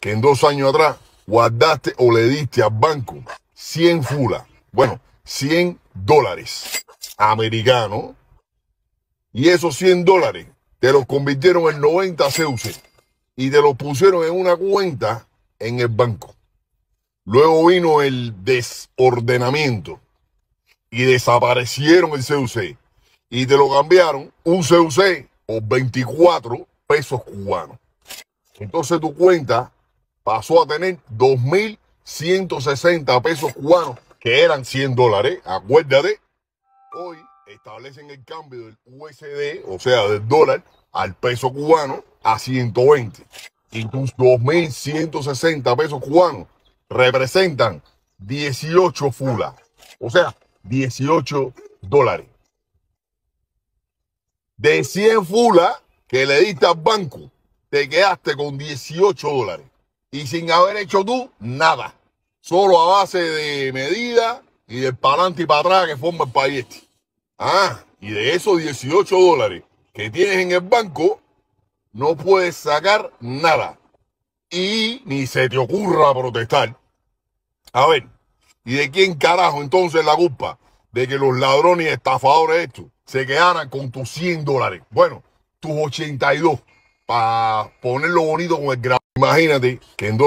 que en dos años atrás guardaste o le diste al banco 100 fulas, bueno, 100 dólares americanos, y esos 100 dólares te los convirtieron en 90 CUC y te los pusieron en una cuenta en el banco. Luego vino el desordenamiento y desaparecieron el CUC y te lo cambiaron un CUC o 24 pesos cubanos. Entonces tu cuenta pasó a tener 2.160 pesos cubanos, que eran 100 dólares, acuérdate. Hoy establecen el cambio del USD, o sea, del dólar, al peso cubano a 120. Y tus 2.160 pesos cubanos representan 18 fulas, o sea, 18 dólares. De 100 fulas que le diste al banco, te quedaste con 18 dólares y sin haber hecho tú nada. Solo a base de medida y del para adelante y para atrás que forma el país este. Ah, y de esos 18 dólares que tienes en el banco, no puedes sacar nada. Y ni se te ocurra protestar. A ver, ¿y de quién carajo entonces la culpa? De que los ladrones y estafadores estos se quedaran con tus 100 dólares. Bueno, tus 82 para ponerlo bonito con el gran Imagínate que en dos